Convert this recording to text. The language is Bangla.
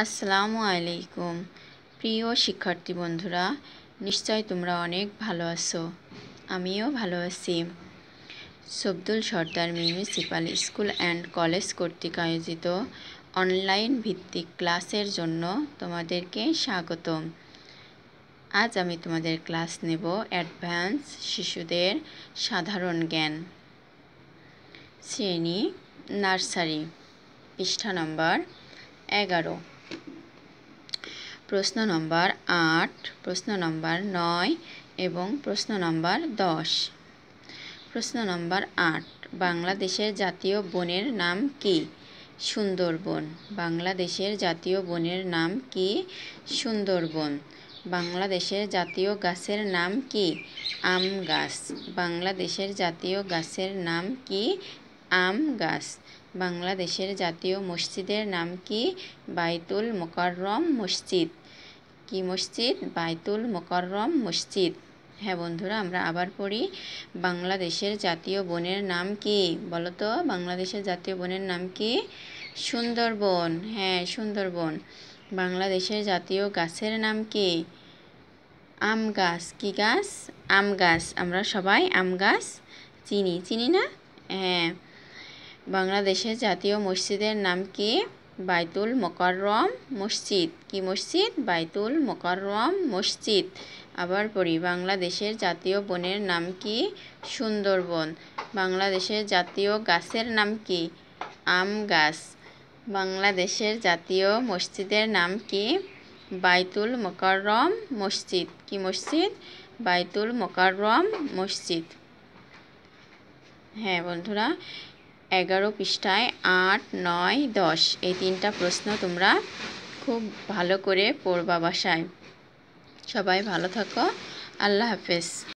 আসসালামু আলাইকুম প্রিয় শিক্ষার্থী বন্ধুরা নিশ্চয় তোমরা অনেক ভালো আছো আমিও ভালো আছি Sabdul Sardar municipal school and college কর্তৃক আয়োজিত অনলাইন ভিত্তিক ক্লাসের জন্য তোমাদেরকে স্বাগতম আজ আমি তোমাদের ক্লাস নেব অ্যাডভান্স শিশুদের সাধারণ জ্ঞান শ্রেণী নার্সারি পৃষ্ঠা নম্বর এগারো প্রশ্ন নম্বর আট প্রশ্ন নম্বর নয় এবং প্রশ্ন নম্বর দশ প্রশ্ন নম্বর আট বাংলাদেশের জাতীয় বনের নাম কি সুন্দরবন বাংলাদেশের জাতীয় বনের নাম কি সুন্দরবন বাংলাদেশের জাতীয় গাছের নাম কি আম গাছ বাংলাদেশের জাতীয় গাছের নাম কি আম গাছ বাংলাদেশের জাতীয় মসজিদের নাম কি বাইতুল মোকাররম মসজিদ কি মসজিদ বাইতুল মোকররম মসজিদ হ্যাঁ বন্ধুরা আমরা আবার পড়ি বাংলাদেশের জাতীয় বনের নাম কি বলতো বাংলাদেশের জাতীয় বনের নাম কি সুন্দরবন হ্যাঁ সুন্দরবন বাংলাদেশের জাতীয় গাছের নাম কি আম গাছ কি গাছ আম গাছ আমরা সবাই আম গাছ চিনি চিনি না হ্যাঁ বাংলাদেশের জাতীয় মসজিদের নাম কি বাইতুল মোকাররম মসজিদ কি মসজিদ বাইতুল মোকাররম মসজিদ আবার পড়ি বাংলাদেশের জাতীয় বনের নাম কি সুন্দরবন বাংলাদেশের জাতীয় গাছের নাম কি আম গাছ বাংলাদেশের জাতীয় মসজিদের নাম কি বাইতুল মোকাররম মসজিদ কি মসজিদ বাইতুল মোকাররম মসজিদ হ্যাঁ বন্ধুরা এগারো পৃষ্ঠায় আট নয় দশ এই তিনটা প্রশ্ন তোমরা খুব ভালো করে পড়বা বাসায় সবাই ভালো থাকো আল্লাহ হাফেজ